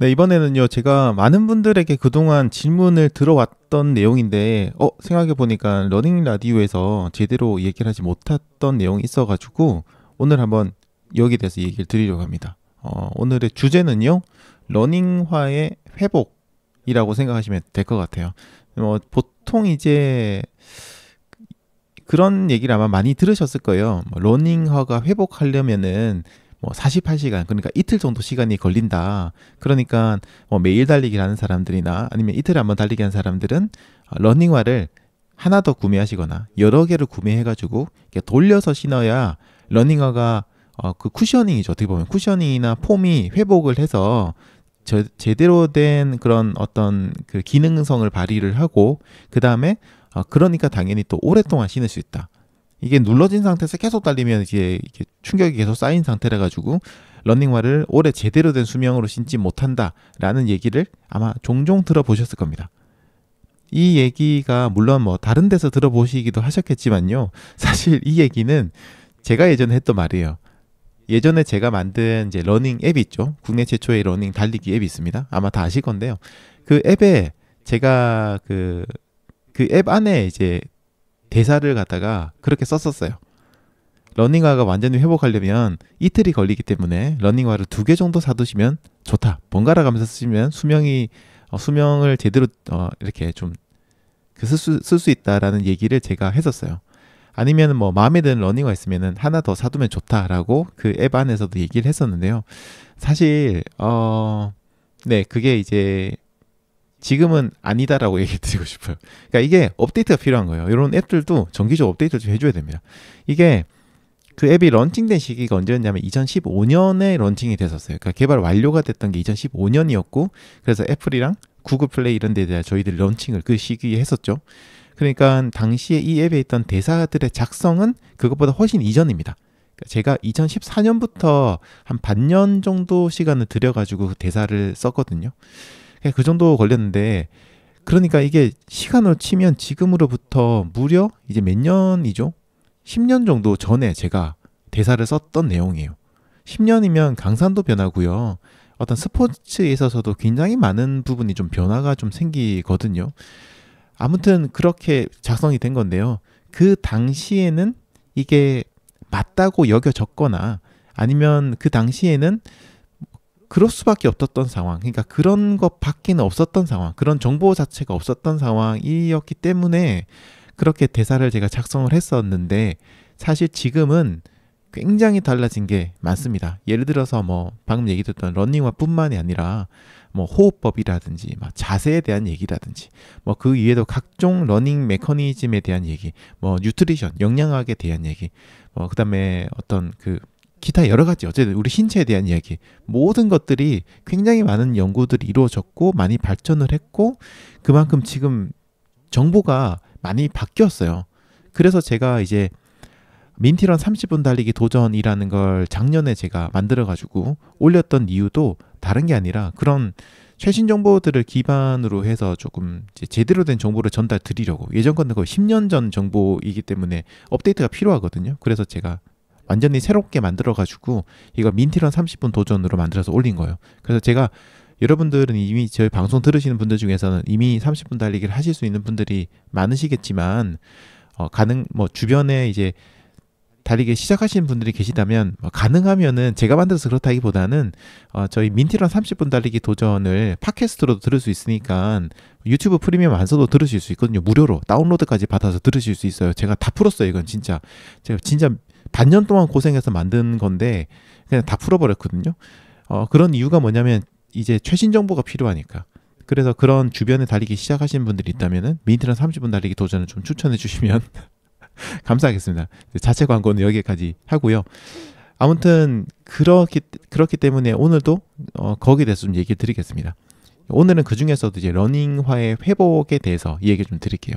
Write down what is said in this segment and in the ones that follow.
네, 이번에는요, 제가 많은 분들에게 그동안 질문을 들어왔던 내용인데, 어, 생각해보니까 러닝 라디오에서 제대로 얘기를 하지 못했던 내용이 있어가지고, 오늘 한번 여기에 대해서 얘기를 드리려고 합니다. 어, 오늘의 주제는요, 러닝화의 회복이라고 생각하시면 될 것 같아요. 어, 보통 이제, 그런 얘기를 아마 많이 들으셨을 거예요. 뭐, 러닝화가 회복하려면은 뭐 48시간 그러니까 이틀 정도 시간이 걸린다. 그러니까 뭐 매일 달리기를 하는 사람들이나 아니면 이틀에 한 번 달리기 하는 사람들은 러닝화를 하나 더 구매하시거나 여러 개를 구매해 가지고 돌려서 신어야 러닝화가 어, 그 쿠셔닝이죠. 어떻게 보면 쿠셔닝이나 폼이 회복을 해서 저, 제대로 된 그런 어떤 그 기능성을 발휘를 하고 그 다음에 어, 그러니까 당연히 또 오랫동안 신을 수 있다. 이게 눌러진 상태에서 계속 달리면 이제 이렇게 충격이 계속 쌓인 상태라 가지고 러닝화를 오래 제대로 된 수명으로 신지 못한다라는 얘기를 아마 종종 들어보셨을 겁니다. 이 얘기가 물론 뭐 다른 데서 들어보시기도 하셨겠지만요. 사실 이 얘기는 제가 예전에 했던 말이에요. 예전에 제가 만든 이제 러닝 앱 있죠. 국내 최초의 러닝 달리기 앱이 있습니다. 아마 다 아실 건데요. 그 앱에 제가 그, 그 앱 안에 이제 대사를 갖다가 그렇게 썼었어요. 러닝화가 완전히 회복하려면 이틀이 걸리기 때문에 러닝화를 두 개 정도 사두시면 좋다. 번갈아 가면서 쓰시면 수명이 어, 수명을 제대로 어, 이렇게 좀 그 쓸수 쓸수 있다라는 얘기를 제가 했었어요. 아니면 뭐 마음에 드는 러닝화 있으면 하나 더 사두면 좋다라고 그 앱 안에서도 얘기를 했었는데요. 사실 어네 그게 이제 지금은 아니다라고 얘기 드리고 싶어요. 그러니까 이게 업데이트가 필요한 거예요. 이런 앱들도 정기적 업데이트를 좀 해줘야 됩니다. 이게 그 앱이 런칭된 시기가 언제였냐면 2015년에 런칭이 됐었어요. 그러니까 개발 완료가 됐던 게 2015년이었고 그래서 애플이랑 구글 플레이 이런 데에 대한 저희들 런칭을 그 시기에 했었죠. 그러니까 당시에 이 앱에 있던 대사들의 작성은 그것보다 훨씬 이전입니다. 그러니까 제가 2014년부터 한 반년 정도 시간을 들여가지고 그 대사를 썼거든요. 그 정도 걸렸는데 그러니까 이게 시간으로 치면 지금으로부터 무려 이제 몇 년이죠? 10년 정도 전에 제가 대사를 썼던 내용이에요. 10년이면 강산도 변하고요. 어떤 스포츠에 있어서도 굉장히 많은 부분이 좀 변화가 좀 생기거든요. 아무튼 그렇게 작성이 된 건데요. 그 당시에는 이게 맞다고 여겨졌거나 아니면 그 당시에는 그럴 수밖에 없었던 상황. 그러니까 그런 것밖에는 없었던 상황. 그런 정보 자체가 없었던 상황이었기 때문에 그렇게 대사를 제가 작성을 했었는데 사실 지금은 굉장히 달라진 게 많습니다. 예를 들어서 뭐 방금 얘기 드던 런닝화뿐만이 아니라 뭐 호흡법이라든지 막 뭐 자세에 대한 얘기라든지 뭐 그 이외에도 각종 러닝 메커니즘에 대한 얘기, 뭐 뉴트리션, 영양학에 대한 얘기, 뭐 그다음에 어떤 그 기타 여러 가지 어쨌든 우리 신체에 대한 이야기 모든 것들이 굉장히 많은 연구들이 이루어졌고 많이 발전을 했고 그만큼 지금 정보가 많이 바뀌었어요. 그래서 제가 이제 민티런 30분 달리기 도전이라는 걸 작년에 제가 만들어 가지고 올렸던 이유도 다른 게 아니라 그런 최신 정보들을 기반으로 해서 조금 제대로 된 정보를 전달 드리려고 예전 건데 거의 10년 전 정보이기 때문에 업데이트가 필요하거든요. 그래서 제가 완전히 새롭게 만들어가지고 이거 민티런 30분 도전으로 만들어서 올린 거예요. 그래서 제가 여러분들은 이미 저희 방송 들으시는 분들 중에서는 이미 30분 달리기를 하실 수 있는 분들이 많으시겠지만 어, 가능 뭐 주변에 이제 달리기 시작하시는 분들이 계시다면 어, 가능하면은 제가 만들어서 그렇다기보다는 어, 저희 민티런 30분 달리기 도전을 팟캐스트로도 들을 수 있으니까 유튜브 프리미엄 안 써도 들으실 수 있거든요 무료로 다운로드까지 받아서 들으실 수 있어요 제가 다 풀었어요 이건 진짜 제가 진짜 반년 동안 고생해서 만든 건데 그냥 다 풀어버렸거든요. 어, 그런 이유가 뭐냐면 이제 최신 정보가 필요하니까. 그래서 그런 주변에 달리기 시작하신 분들이 있다면은 미트랑 30분 달리기 도전을 좀 추천해 주시면 감사하겠습니다. 자체 광고는 여기까지 하고요. 아무튼 그렇기 그렇기 때문에 오늘도 어, 거기에 대해서 좀 얘기를 드리겠습니다. 오늘은 그 중에서도 이제 러닝화의 회복에 대해서 얘기 좀 드릴게요.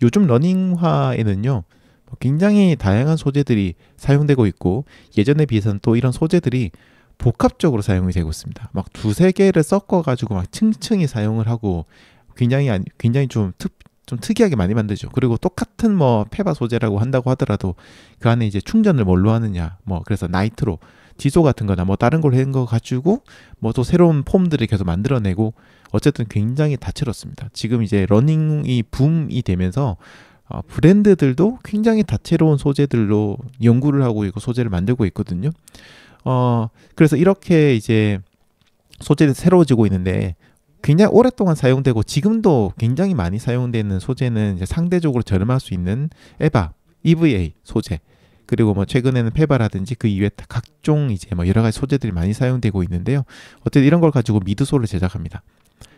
요즘 러닝화에는요 뭐 굉장히 다양한 소재들이 사용되고 있고 예전에 비해서는 또 이런 소재들이 복합적으로 사용이 되고 있습니다. 막 두세 개를 섞어 가지고 막 층층이 사용을 하고 굉장히 굉장히 좀특좀 특이하게 많이 만들죠. 그리고 똑같은 뭐 페바 소재라고 한다고 하더라도 그 안에 이제 충전을 뭘로 하느냐, 뭐 그래서 나이트로 지소 같은 거나 뭐 다른 걸한거 가지고 뭐 또 새로운 폼들을 계속 만들어내고 어쨌든 굉장히 다채롭습니다. 지금 이제 러닝이 붐이 되면서 어, 브랜드들도 굉장히 다채로운 소재들로 연구를 하고 있고 소재를 만들고 있거든요. 어, 그래서 이렇게 이제 소재들이 새로워지고 있는데 굉장히 오랫동안 사용되고 지금도 굉장히 많이 사용되는 소재는 이제 상대적으로 저렴할 수 있는 에바, EVA 소재. 그리고 뭐 최근에는 페바라든지 그 이외 각종 이제 뭐 여러 가지 소재들이 많이 사용되고 있는데요. 어쨌든 이런 걸 가지고 미드솔을 제작합니다.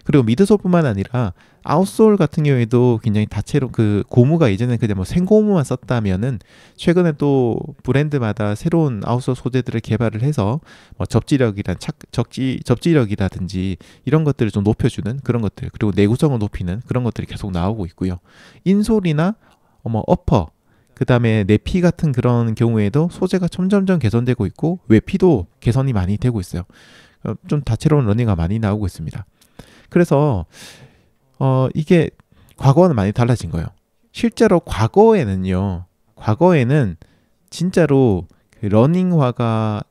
그리고 미드솔뿐만 아니라 아웃솔 같은 경우에도 굉장히 다채로 그 고무가 예전에 그냥 뭐 생고무만 썼다면은 최근에 또 브랜드마다 새로운 아웃솔 소재들을 개발을 해서 뭐 접지력이란 착 적지 접지력이라든지 이런 것들을 좀 높여주는 그런 것들 그리고 내구성을 높이는 그런 것들이 계속 나오고 있고요. 인솔이나 어머 뭐 어퍼 그 다음에 내피 같은 그런 경우에도 소재가 점점점 개선되고 있고 외피도 개선이 많이 되고 있어요. 어, 좀 다채로운 러닝이 많이 나오고 있습니다. 그래서 어 이게 과거와는 많이 달라진 거예요. 실제로 과거에는요. 과거에는 진짜로 그 러닝화가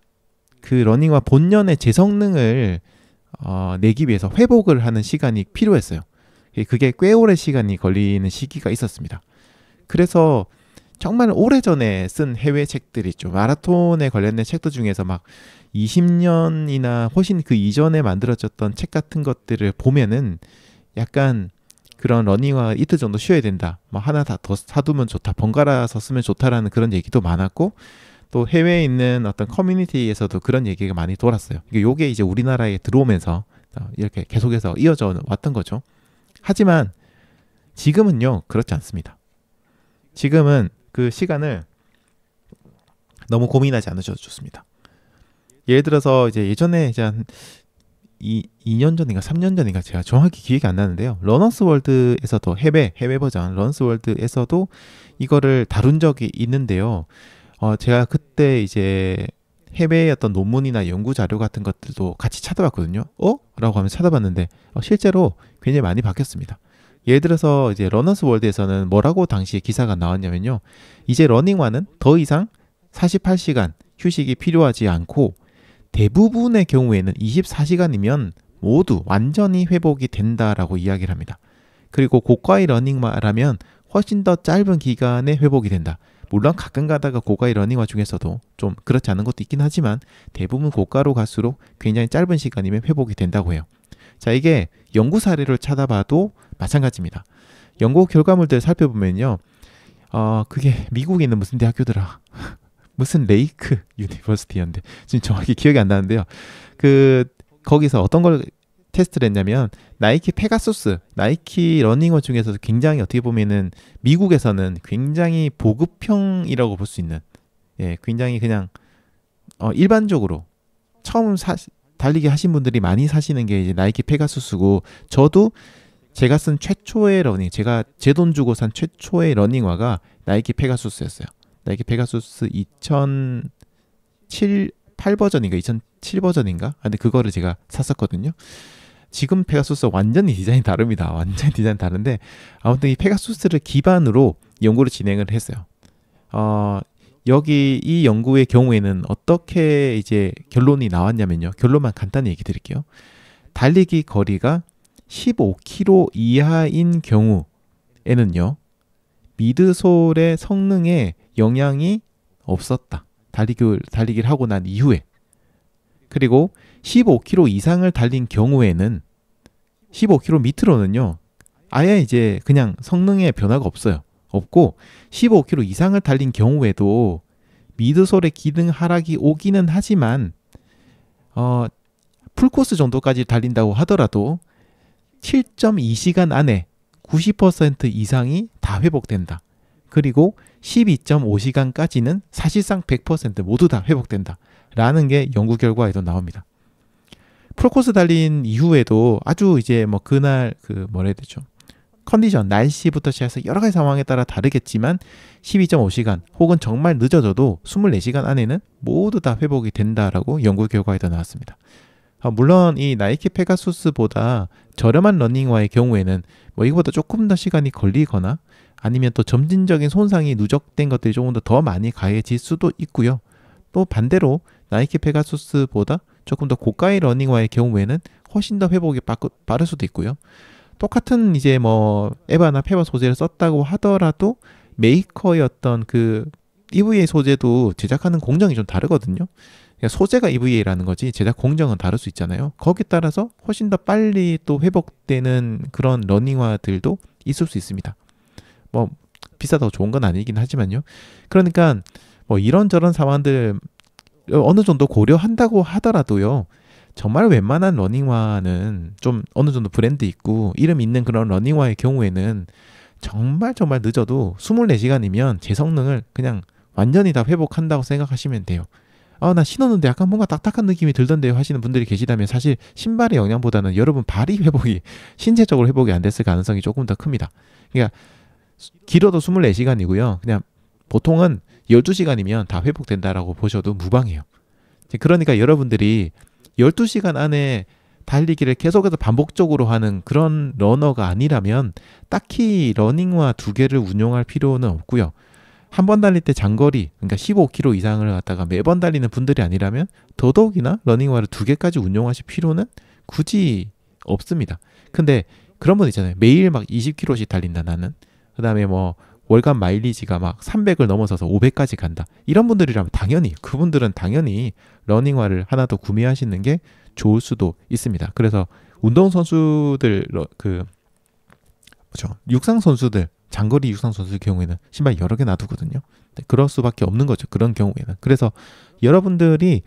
그 러닝화 본연의 재 성능을 어, 내기 위해서 회복을 하는 시간이 필요했어요. 그게 꽤 오래 시간이 걸리는 시기가 있었습니다. 그래서 정말 오래전에 쓴 해외 책들 있죠. 마라톤에 관련된 책들 중에서 막 20년이나 훨씬 그 이전에 만들어졌던 책 같은 것들을 보면은 약간 그런 러닝화 이틀 정도 쉬어야 된다. 뭐 하나 다더 사두면 좋다. 번갈아서 쓰면 좋다라는 그런 얘기도 많았고 또 해외에 있는 어떤 커뮤니티에서도 그런 얘기가 많이 돌았어요. 이게 이제 우리나라에 들어오면서 어, 이렇게 계속해서 이어져 왔던 거죠. 하지만 지금은요 그렇지 않습니다. 지금은 그 시간을 너무 고민하지 않으셔도 좋습니다. 예를 들어서 이제 예전에 이제 한 2, 2년 전인가 3년 전인가 제가 정확히 기억이 안 나는데요. 러너스 월드에서도 해외 해외 버전 러너스 월드에서도 이거를 다룬 적이 있는데요. 어, 제가 그때 이제 해외의 어떤 논문이나 연구 자료 같은 것들도 같이 찾아봤거든요. 어? 라고 하면 찾아봤는데 어, 실제로 굉장히 많이 바뀌었습니다. 예를 들어서 이제 러너스 월드에서는 뭐라고 당시에 기사가 나왔냐면요. 이제 러닝화는 더 이상 48시간 휴식이 필요하지 않고 대부분의 경우에는 24시간이면 모두 완전히 회복이 된다라고 이야기를 합니다. 그리고 고가의 러닝하면 훨씬 더 짧은 기간에 회복이 된다. 물론 가끔 가다가 고가의 러닝화 중에서도 좀 그렇지 않은 것도 있긴 하지만 대부분 고가로 갈수록 굉장히 짧은 시간이면 회복이 된다고 해요. 자, 이게 연구 사례를 찾아봐도 마찬가지입니다. 연구 결과물들 살펴보면요. 어, 그게 미국에 있는 무슨 대학교더라. 무슨 레이크 유니버시티였는데 지금 정확히 기억이 안 나는데요. 그 거기서 어떤 걸 테스트를 했냐면 나이키 페가수스, 나이키 러닝화 중에서 굉장히 어떻게 보면은 미국에서는 굉장히 보급형이라고 볼 수 있는 예, 굉장히 그냥 어, 일반적으로 처음 사 달리기 하신 분들이 많이 사시는 게 이제 나이키 페가수스고 저도 제가 쓴 최초의 러닝, 제가 제 돈 주고 산 최초의 러닝화가 나이키 페가수스였어요. 나이게 페가수스 2007 8버전인가 2007버전인가? 아, 근데 그거를 제가 샀었거든요. 지금 페가수스 완전히 디자인 다릅니다. 완전 히 디자인 다른데 아무튼 이 페가수스를 기반으로 연구를 진행을 했어요. 어, 여기 이 연구의 경우에는 어떻게 이제 결론이 나왔냐면요. 결론만 간단히 얘기 드릴게요. 달리기 거리가 15km 이하인 경우에는요. 미드솔의 성능에 영향이 없었다. 달리기, 달리기를 하고 난 이후에. 그리고 15km 이상을 달린 경우에는 15km 밑으로는요. 아예 이제 그냥 성능에 변화가 없어요. 없고 15km 이상을 달린 경우에도 미드솔의 기능 하락이 오기는 하지만 어, 풀코스 정도까지 달린다고 하더라도 7.2시간 안에 90% 이상이 다 회복된다. 그리고 12.5시간까지는 사실상 100% 모두 다 회복된다. 라는 게 연구 결과에도 나옵니다. 프로코스 달린 이후에도 아주 이제 뭐 그날 그 뭐라 해야 되죠. 컨디션, 날씨부터 시작해서 여러 가지 상황에 따라 다르겠지만 12.5시간 혹은 정말 늦어져도 24시간 안에는 모두 다 회복이 된다라고 연구 결과에도 나왔습니다. 아, 물론 이 나이키 페가수스보다 저렴한 러닝화의 경우에는 뭐 이거보다 조금 더 시간이 걸리거나 아니면 또 점진적인 손상이 누적된 것들이 조금 더 더 많이 가해질 수도 있고요. 또 반대로 나이키 페가수스보다 조금 더 고가의 러닝화의 경우에는 훨씬 더 회복이 빠를 수도 있고요. 똑같은 이제 뭐 에바나 페바 소재를 썼다고 하더라도 메이커의 어떤 그 EVA 소재도 제작하는 공정이 좀 다르거든요. 그러니까 소재가 EVA라는 거지 제작 공정은 다를 수 있잖아요. 거기에 따라서 훨씬 더 빨리 또 회복되는 그런 러닝화들도 있을 수 있습니다. 뭐 비싸다고 좋은 건 아니긴 하지만요. 그러니까 뭐 이런저런 상황들 어느 정도 고려한다고 하더라도요. 정말 웬만한 러닝화는 좀 어느 정도 브랜드 있고 이름 있는 그런 러닝화의 경우에는 정말 정말 늦어도 24시간이면 제 성능을 그냥 완전히 다 회복한다고 생각하시면 돼요. 아, 나 신었는데 약간 뭔가 딱딱한 느낌이 들던데 요 하시는 분들이 계시다면 사실 신발의 영향보다는 여러분 발이 회복이 신체적으로 회복이 안 됐을 가능성이 조금 더 큽니다. 그러니까 길어도 24시간이고요. 그냥 보통은 12시간이면 다 회복된다라고 보셔도 무방해요. 그러니까 여러분들이 12시간 안에 달리기를 계속해서 반복적으로 하는 그런 러너가 아니라면 딱히 러닝화 두 개를 운용할 필요는 없고요. 한번 달릴 때 장거리 그러니까 15km 이상을 갖다가 매번 달리는 분들이 아니라면 더더욱이나 러닝화를 두 개까지 운용하실 필요는 굳이 없습니다. 근데 그런 분 있잖아요. 매일 막 20km씩 달린다 나는. 그다음에 뭐 월간 마일리지가 막 300을 넘어서서 500까지 간다. 이런 분들이라면 당연히 그분들은 당연히 러닝화를 하나 더 구매하시는 게 좋을 수도 있습니다. 그래서 운동 선수들 그 뭐죠? 육상 선수들 장거리 유상 선수의 경우에는 신발 여러 개 놔두거든요. 네, 그럴 수밖에 없는 거죠. 그런 경우에는. 그래서 여러분들이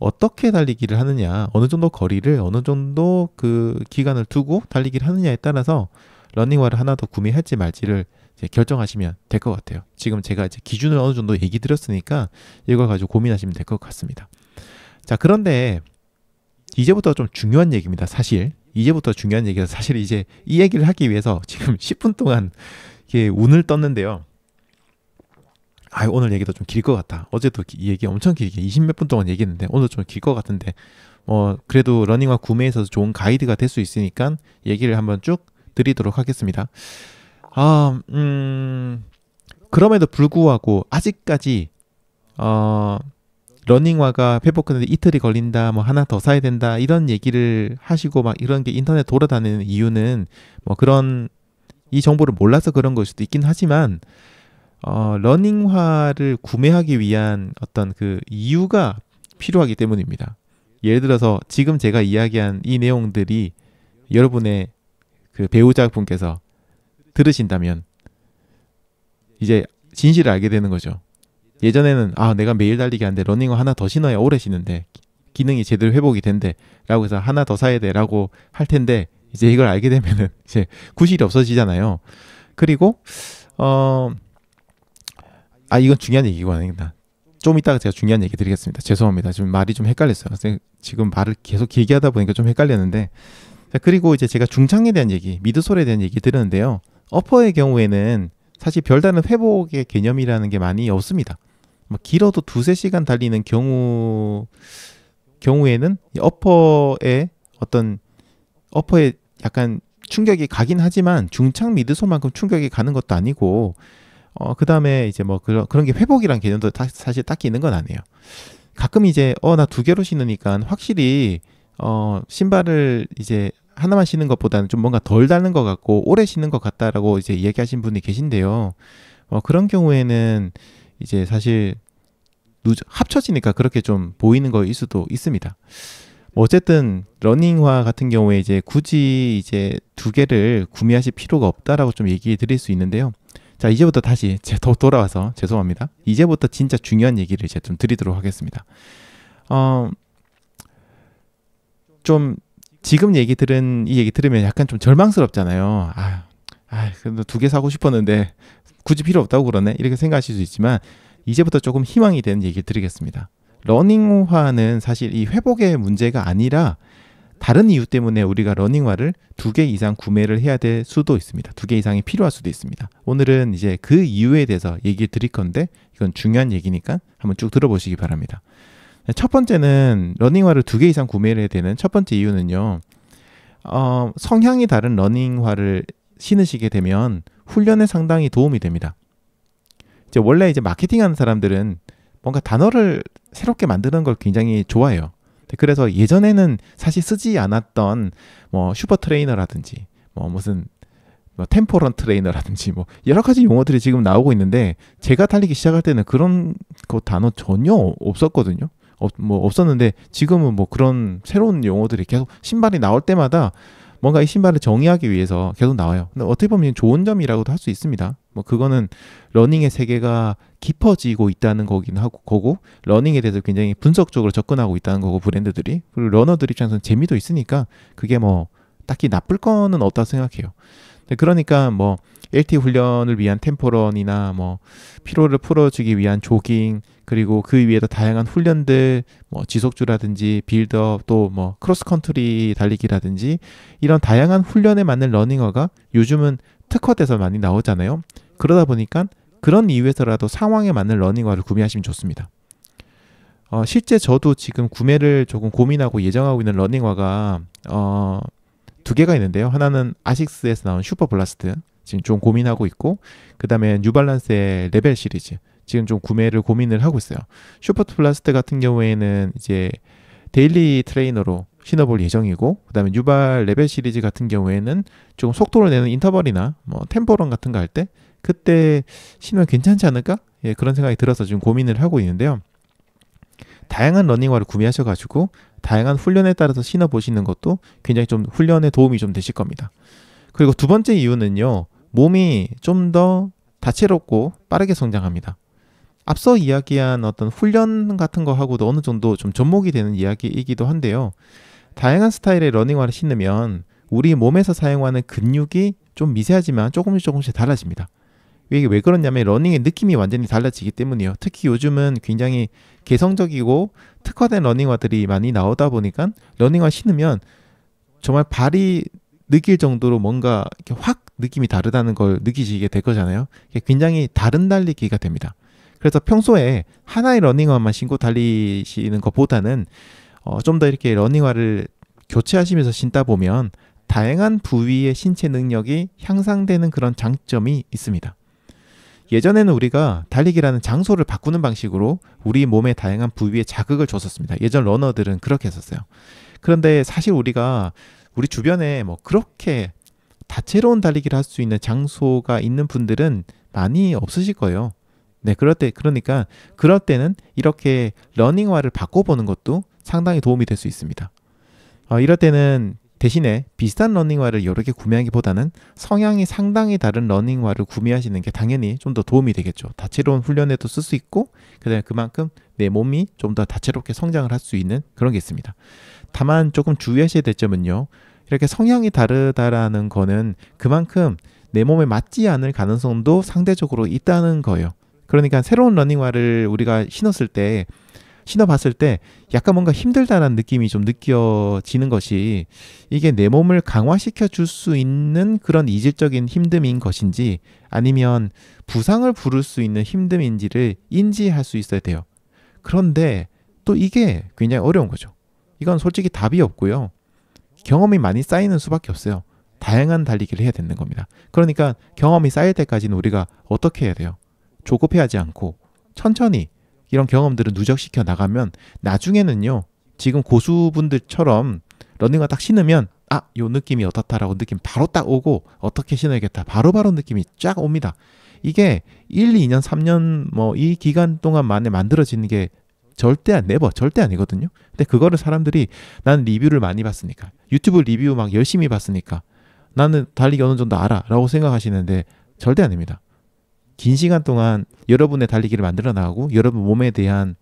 어떻게 달리기를 하느냐, 어느 정도 거리를 어느 정도 그 기간을 두고 달리기를 하느냐에 따라서 러닝화를 하나 더 구매할지 말지를 결정하시면 될 것 같아요. 지금 제가 이제 기준을 어느 정도 얘기 드렸으니까 이걸 가지고 고민하시면 될 것 같습니다. 자, 그런데 이제부터 좀 중요한 얘기입니다. 사실 이제부터 중요한 얘기가 사실 이제 이 얘기를 하기 위해서 지금 10분 동안 이게 운을 떴는데요. 아, 오늘 얘기도 좀 길 것같아 어제도 이 얘기 엄청 길게 20 몇 분 동안 얘기했는데 오늘 좀 길 것 같은데 뭐 그래도 러닝화 구매해서 좋은 가이드가 될 수 있으니까 얘기를 한번 쭉 드리도록 하겠습니다. 아, 음, 그럼에도 불구하고 아직까지 어, 러닝화가 회복하는데 이틀이 걸린다, 뭐 하나 더 사야 된다, 이런 얘기를 하시고 막 이런 게 인터넷 돌아다니는 이유는 뭐 그런 이 정보를 몰라서 그런 걸 수도 있긴 하지만 어, 러닝화를 구매하기 위한 어떤 그 이유가 필요하기 때문입니다. 예를 들어서 지금 제가 이야기한 이 내용들이 여러분의 그 배우자분께서 들으신다면 이제 진실을 알게 되는 거죠. 예전에는 아 내가 매일 달리기 하는데 러닝화 하나 더 신어야 오래 신는데 기능이 제대로 회복이 된대라고 해서 하나 더 사야 돼라고 할 텐데 이제 이걸 알게 되면은 이제 구실이 없어지잖아요. 그리고 어 아 이건 중요한 얘기가 아닙니좀 이따가 제가 중요한 얘기 드리겠습니다. 죄송합니다. 지금 말이 좀 헷갈렸어요. 지금 말을 계속 길게 하다 보니까 좀 헷갈렸는데 자, 그리고 이제 제가 중창에 대한 얘기, 미드솔에 대한 얘기 들었는데요. 어퍼의 경우에는 사실 별다른 회복의 개념이라는 게 많이 없습니다. 뭐 길어도 두세 시간 달리는 경우 경우에는 어퍼의 어떤 어퍼의 약간 충격이 가긴 하지만 중창 미드솔만큼 충격이 가는 것도 아니고 어 그다음에 이제 뭐 그런 그런 게 회복이란 개념도 다, 사실 딱히 있는 건 아니에요. 가끔 이제 어 나 두 개로 신으니까 확실히 어 신발을 이제 하나만 신는 것보다는 좀 뭔가 덜 다는 것 같고 오래 신는 것 같다라고 이제 얘기하신 분이 계신데요. 어 그런 경우에는 이제 사실 합쳐지니까 그렇게 좀 보이는 거일 수도 있습니다. 뭐 어쨌든 러닝화 같은 경우에 이제 굳이 이제 두 개를 구매하실 필요가 없다라고 좀 얘기해 드릴 수 있는데요. 자 이제부터 다시 더 돌아와서 죄송합니다. 이제부터 진짜 중요한 얘기를 이제 좀 드리도록 하겠습니다. 어, 좀 지금 얘기 들은 이 얘기 들으면 약간 좀 절망스럽잖아요. 아, 아 근데 두개 사고 싶었는데 굳이 필요 없다고 그러네 이렇게 생각하실 수 있지만 이제부터 조금 희망이 되는 얘기를 드리겠습니다. 러닝화는 사실 이 회복의 문제가 아니라 다른 이유 때문에 우리가 러닝화를 두 개 이상 구매를 해야 될 수도 있습니다. 두 개 이상이 필요할 수도 있습니다. 오늘은 이제 그 이유에 대해서 얘기 드릴 건데 이건 중요한 얘기니까 한번 쭉 들어보시기 바랍니다. 첫 번째는 러닝화를 두 개 이상 구매를 해야 되는 첫 번째 이유는요. 어, 성향이 다른 러닝화를 신으시게 되면 훈련에 상당히 도움이 됩니다. 이제 원래 이제 마케팅하는 사람들은 뭔가 단어를 새롭게 만드는 걸 굉장히 좋아해요. 그래서 예전에는 사실 쓰지 않았던 뭐 슈퍼 트레이너라든지 뭐 무슨 뭐 템포런 트레이너라든지 뭐 여러 가지 용어들이 지금 나오고 있는데 제가 달리기 시작할 때는 그런 그 단어 전혀 없었거든요. 없, 뭐 없었는데 지금은 뭐 그런 새로운 용어들이 계속 신발이 나올 때마다 뭔가 이 신발을 정의하기 위해서 계속 나와요. 근데 어떻게 보면 좋은 점이라고도 할 수 있습니다. 뭐 그거는 러닝의 세계가 깊어지고 있다는 거긴 하고 거고 러닝에 대해서 굉장히 분석적으로 접근하고 있다는 거고 브랜드들이 그리고 러너들 입장에서는 재미도 있으니까 그게 뭐 딱히 나쁠 거는 없다 생각해요. 그러니까 뭐 LT 훈련을 위한 템포런이나 뭐 피로를 풀어주기 위한 조깅 그리고 그 위에다 다양한 훈련들, 뭐 지속주라든지 빌드업 또뭐 크로스컨트리 달리기라든지 이런 다양한 훈련에 맞는 러닝어가 요즘은 특화돼서 많이 나오잖아요. 그러다 보니까 그런 이유에서라도 상황에 맞는 러닝화를 구매하시면 좋습니다. 어, 실제 저도 지금 구매를 조금 고민하고 예정하고 있는 러닝화가 어, 두 개가 있는데요. 하나는 아식스에서 나온 슈퍼 블라스트 지금 좀 고민하고 있고 그 다음에 뉴발란스의 레벨 시리즈 지금 좀 구매를 고민을 하고 있어요. 슈퍼트 플라스트 같은 경우에는 이제 데일리 트레이너로 신어볼 예정이고 그다음에 유발 레벨 시리즈 같은 경우에는 조금 속도를 내는 인터벌이나 뭐 템포런 같은 거 할 때 그때 신으면 괜찮지 않을까? 예, 그런 생각이 들어서 지금 고민을 하고 있는데요. 다양한 러닝화를 구매하셔가지고 다양한 훈련에 따라서 신어 보시는 것도 굉장히 좀 훈련에 도움이 좀 되실 겁니다. 그리고 두 번째 이유는요, 몸이 좀 더 다채롭고 빠르게 성장합니다. 앞서 이야기한 어떤 훈련 같은 거하고도 어느 정도 좀 접목이 되는 이야기이기도 한데요. 다양한 스타일의 러닝화를 신으면 우리 몸에서 사용하는 근육이 좀 미세하지만 조금씩 조금씩 달라집니다. 이게 왜 그러냐면 러닝의 느낌이 완전히 달라지기 때문이에요. 특히 요즘은 굉장히 개성적이고 특화된 러닝화들이 많이 나오다 보니까 러닝화 신으면 정말 발이 느낄 정도로 뭔가 확 느낌이 다르다는 걸 느끼시게 될 거잖아요. 굉장히 다른 달리기가 됩니다. 그래서 평소에 하나의 러닝화만 신고 달리시는 것보다는 어, 좀더 이렇게 러닝화를 교체하시면서 신다 보면 다양한 부위의 신체 능력이 향상되는 그런 장점이 있습니다. 예전에는 우리가 달리기라는 장소를 바꾸는 방식으로 우리 몸의 다양한 부위에 자극을 줬었습니다. 예전 러너들은 그렇게 했었어요. 그런데 사실 우리가 우리 주변에 뭐 그렇게 다채로운 달리기를 할 수 있는 장소가 있는 분들은 많이 없으실 거예요. 네, 그럴 때 그러니까 그럴 때는 이렇게 러닝화를 바꿔보는 것도 상당히 도움이 될 수 있습니다. 어, 이럴 때는 대신에 비슷한 러닝화를 여러 개 구매하기보다는 성향이 상당히 다른 러닝화를 구매하시는 게 당연히 좀 더 도움이 되겠죠. 다채로운 훈련에도 쓸 수 있고 그다음에 그만큼 내 몸이 좀 더 다채롭게 성장을 할 수 있는 그런 게 있습니다. 다만 조금 주의하셔야 될 점은요. 이렇게 성향이 다르다라는 거는 그만큼 내 몸에 맞지 않을 가능성도 상대적으로 있다는 거예요. 그러니까 새로운 러닝화를 우리가 신었을 때 신어봤을 때 약간 뭔가 힘들다는 느낌이 좀 느껴지는 것이 이게 내 몸을 강화시켜 줄 수 있는 그런 이질적인 힘듦인 것인지 아니면 부상을 부를 수 있는 힘듦인지를 인지할 수 있어야 돼요. 그런데 또 이게 굉장히 어려운 거죠. 이건 솔직히 답이 없고요. 경험이 많이 쌓이는 수밖에 없어요. 다양한 달리기를 해야 되는 겁니다. 그러니까 경험이 쌓일 때까지는 우리가 어떻게 해야 돼요? 조급해하지 않고 천천히 이런 경험들을 누적시켜 나가면 나중에는요 지금 고수분들처럼 러닝화 딱 신으면 아 요 느낌이 어떻다라고 느낌 바로 딱 오고 어떻게 신어야겠다 바로바로 바로 느낌이 쫙 옵니다 이게 1, 2년, 3년 뭐 이 기간 동안 만에 만들어지는 게 절대 안내버 절대 아니거든요 근데 그거를 사람들이 나는 리뷰를 많이 봤으니까 유튜브 리뷰 막 열심히 봤으니까 나는 달리기 어느 정도 알아 라고 생각하시는데 절대 아닙니다 긴 시간 동안 여러분의 달리기를 만들어 나가고 여러분 몸에 대한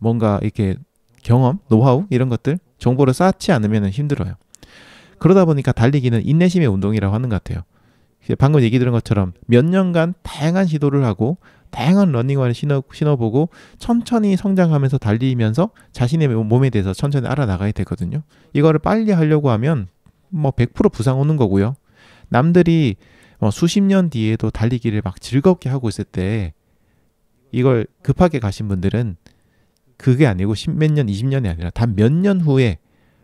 뭔가 이렇게 경험, 노하우 이런 것들 정보를 쌓지 않으면 힘들어요. 그러다 보니까 달리기는 인내심의 운동이라고 하는 것 같아요. 방금 얘기 들은 것처럼 몇 년간 다양한 시도를 하고 다양한 러닝화를 신어, 신어보고 천천히 성장하면서 달리면서 자신의 몸에 대해서 천천히 알아나가야 되거든요. 이거를 빨리 하려고 하면 뭐 100% 부상 오는 거고요. 남들이 뭐 수십 년 뒤에도 달리기를 막 즐겁게 하고 있을 때 이걸 급하게 가신 분들은 그게 아니고 십 몇 년, 이십 년이 아니라 단 몇 년 후에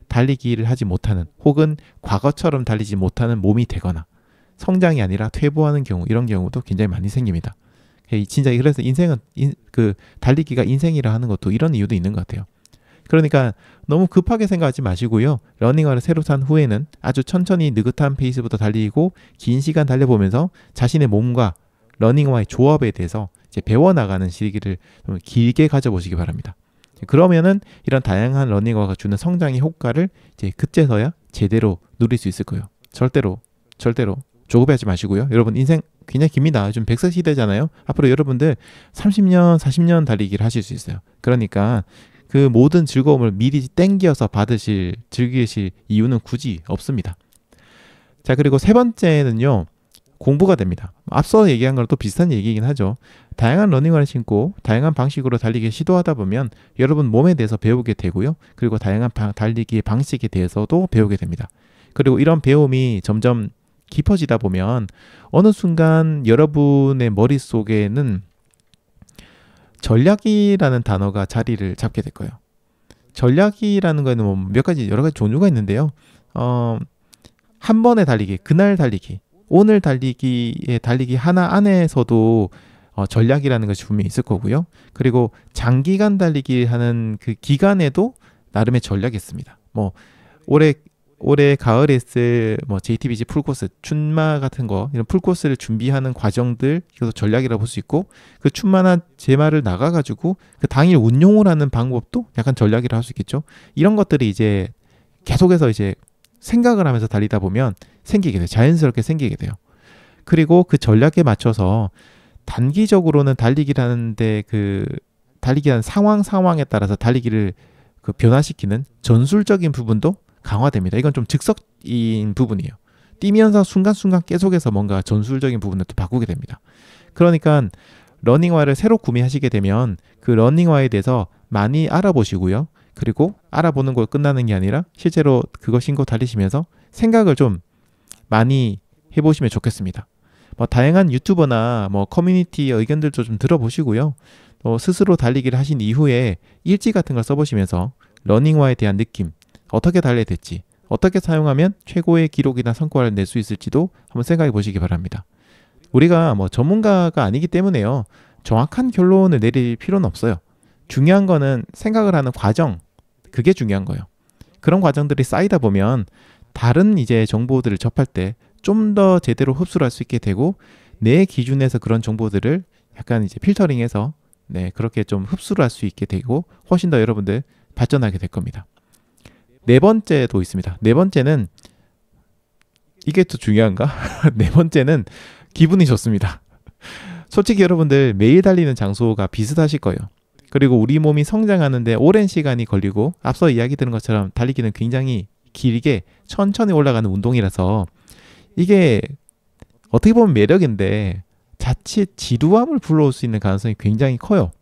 달리기를 하지 못하는 혹은 과거처럼 달리지 못하는 몸이 되거나 성장이 아니라 퇴보하는 경우 이런 경우도 굉장히 많이 생깁니다. 진짜 그래서 인생은 인, 그 달리기가 인생이라 하는 것도 이런 이유도 있는 것 같아요. 그러니까 너무 급하게 생각하지 마시고요. 러닝화를 새로 산 후에는 아주 천천히 느긋한 페이스부터 달리고 긴 시간 달려보면서 자신의 몸과 러닝화의 조합에 대해서 이제 배워나가는 시기를 좀 길게 가져보시기 바랍니다. 그러면은 이런 다양한 러닝화가 주는 성장의 효과를 이제 그때서야 제대로 누릴 수 있을 거예요. 절대로 절대로 조급해하지 마시고요. 여러분 인생 굉장히 깁니다. 1 0 0세 시대잖아요. 앞으로 여러분들 30년, 40년 달리기를 하실 수 있어요. 그러니까 그 모든 즐거움을 미리 땡기어서 받으실, 즐기실 이유는 굳이 없습니다. 자, 그리고 세 번째는요, 공부가 됩니다. 앞서 얘기한 거랑 또 비슷한 얘기이긴 하죠. 다양한 러닝화를 신고 다양한 방식으로 달리기 시도하다 보면 여러분 몸에 대해서 배우게 되고요. 그리고 다양한 방, 달리기의 방식에 대해서도 배우게 됩니다. 그리고 이런 배움이 점점 깊어지다 보면 어느 순간 여러분의 머릿속에는 전략이라는 단어가 자리를 잡게 될 거예요. 전략이라는 거에는 뭐몇 가지 여러 가지 종류가 있는데요. 어, 한 번에 달리기, 그날 달리기, 오늘 달리기의 달리기 하나 안에서도 어, 전략이라는 것이 분명히 있을 거고요. 그리고 장기간 달리기 하는 그 기간에도 나름의 전략이 있습니다. 뭐 올해 올해 가을에 있을 뭐 JTBC 풀코스, 춘마 같은 거 이런 풀코스를 준비하는 과정들 이것도 전략이라고 볼 수 있고 그 춘마나 제마를 나가가지고 그 당일 운용을 하는 방법도 약간 전략이라 할 수 있겠죠. 이런 것들이 이제 계속해서 이제 생각을 하면서 달리다 보면 생기게 돼요. 자연스럽게 생기게 돼요. 그리고 그 전략에 맞춰서 단기적으로는 달리기라는데 그 달리기라는 상황 상황에 따라서 달리기를 그 변화시키는 전술적인 부분도 강화됩니다. 이건 좀 즉석인 부분이에요. 뛰면서 순간순간 계속해서 뭔가 전술적인 부분을 또 바꾸게 됩니다. 그러니까 러닝화를 새로 구매하시게 되면 그 러닝화에 대해서 많이 알아보시고요. 그리고 알아보는 걸 끝나는 게 아니라 실제로 그거 신고 달리시면서 생각을 좀 많이 해보시면 좋겠습니다. 뭐 다양한 유튜버나 뭐 커뮤니티 의견들도 좀 들어보시고요. 또 스스로 달리기를 하신 이후에 일지 같은 걸 써보시면서 러닝화에 대한 느낌, 어떻게 달려야댔지 어떻게 사용하면 최고의 기록이나 성과를 낼 수 있을지도 한번 생각해 보시기 바랍니다. 우리가 뭐 전문가가 아니기 때문에요. 정확한 결론을 내릴 필요는 없어요. 중요한 거는 생각을 하는 과정, 그게 중요한 거예요. 그런 과정들이 쌓이다 보면 다른 이제 정보들을 접할 때 좀 더 제대로 흡수를 할 수 있게 되고 내 기준에서 그런 정보들을 약간 이제 필터링해서 네, 그렇게 좀 흡수를 할 수 있게 되고 훨씬 더 여러분들 발전하게 될 겁니다. 네 번째도 있습니다. 네 번째는 이게 더 중요한가? 네 번째는 기분이 좋습니다. 솔직히 여러분들 매일 달리는 장소가 비슷하실 거예요. 그리고 우리 몸이 성장하는데 오랜 시간이 걸리고 앞서 이야기 드린 것처럼 달리기는 굉장히 길게 천천히 올라가는 운동이라서 이게 어떻게 보면 매력인데 자칫 지루함을 불러올 수 있는 가능성이 굉장히 커요.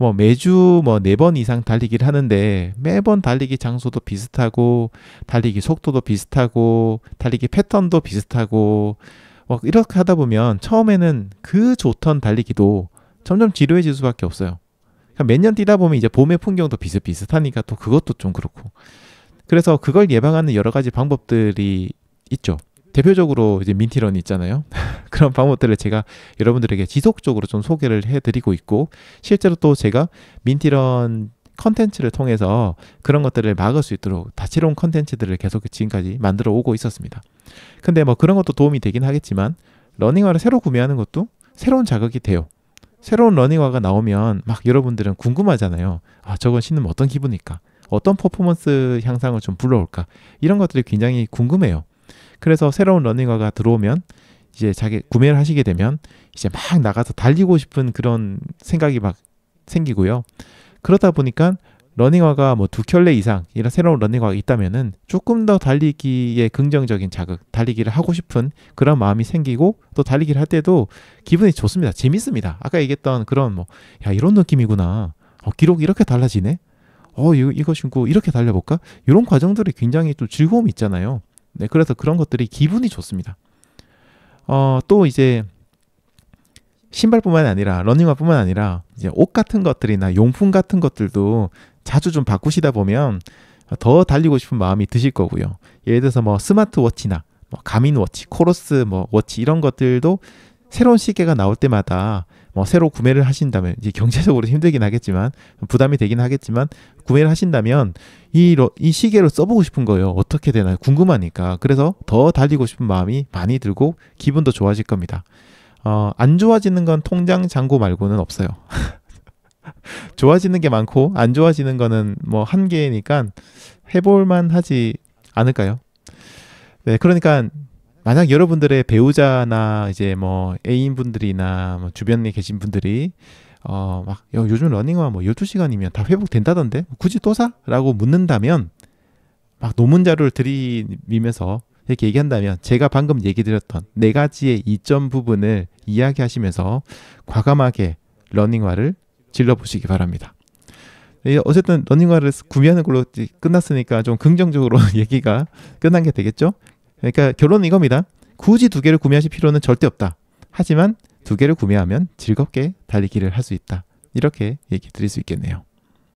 뭐 매주 뭐 네 번 이상 달리기를 하는데 매번 달리기 장소도 비슷하고 달리기 속도도 비슷하고 달리기 패턴도 비슷하고 뭐 이렇게 하다 보면 처음에는 그 좋던 달리기도 점점 지루해질 수밖에 없어요. 그러니까 몇년 뛰다 보면 이제 봄의 풍경도 비슷비슷하니까 또 그것도 좀 그렇고. 그래서 그걸 예방하는 여러 가지 방법들이 있죠. 대표적으로 이제 민티런 있잖아요. 그런 방법들을 제가 여러분들에게 지속적으로 좀 소개를 해드리고 있고 실제로 또 제가 민티런 컨텐츠를 통해서 그런 것들을 막을 수 있도록 다채로운 컨텐츠들을 계속 지금까지 만들어 오고 있었습니다. 근데 뭐 그런 것도 도움이 되긴 하겠지만 러닝화를 새로 구매하는 것도 새로운 자극이 돼요. 새로운 러닝화가 나오면 막 여러분들은 궁금하잖아요. 아, 저건 신으면 어떤 기분일까? 어떤 퍼포먼스 향상을 좀 불러올까? 이런 것들이 굉장히 궁금해요. 그래서 새로운 러닝화가 들어오면 이제 자기 구매를 하시게 되면 이제 막 나가서 달리고 싶은 그런 생각이 막 생기고요. 그러다 보니까 러닝화가 뭐 두 켤레 이상 이런 새로운 러닝화가 있다면은 조금 더 달리기에 긍정적인 자극, 달리기를 하고 싶은 그런 마음이 생기고 또 달리기를 할 때도 기분이 좋습니다. 재밌습니다. 아까 얘기했던 그런 뭐 야 이런 느낌이구나. 어, 기록 이렇게 달라지네. 어 이거, 신고 이렇게 달려볼까? 이런 과정들이 굉장히 또 즐거움이 있잖아요. 네, 그래서 그런 것들이 기분이 좋습니다. 어, 또 이제 신발뿐만 아니라 러닝화뿐만 아니라 이제 옷 같은 것들이나 용품 같은 것들도 자주 좀 바꾸시다 보면 더 달리고 싶은 마음이 드실 거고요. 예를 들어서 뭐 스마트워치나 뭐 가민워치, 코러스 뭐 워치 이런 것들도 새로운 시계가 나올 때마다 뭐 새로 구매를 하신다면 이제 경제적으로 힘들긴 하겠지만 부담이 되긴 하겠지만 구매를 하신다면 이, 이 시계를 써보고 싶은 거예요. 어떻게 되나 궁금하니까 그래서 더 달리고 싶은 마음이 많이 들고 기분도 좋아질 겁니다. 어, 안 좋아지는 건 통장 잔고 말고는 없어요. 좋아지는 게 많고 안 좋아지는 거는 뭐 한계니까 해볼만 하지 않을까요? 네, 그러니까 만약 여러분들의 배우자나 이제 뭐 애인분들이나 뭐 주변에 계신 분들이 어 막 요즘 러닝화 뭐 12시간이면 다 회복된다던데 굳이 또 사? 라고 묻는다면 막논문자료를 들이미면서 이렇게 얘기한다면 제가 방금 얘기 드렸던 네 가지의 이점 부분을 이야기하시면서 과감하게 러닝화를 질러 보시기 바랍니다. 예, 어쨌든 러닝화를 구매하는 걸로 끝났으니까 좀 긍정적으로 얘기가 끝난 게 되겠죠? 그러니까 결론은 이겁니다. 굳이 두 개를 구매하실 필요는 절대 없다. 하지만 두 개를 구매하면 즐겁게 달리기를 할 수 있다. 이렇게 얘기 드릴 수 있겠네요.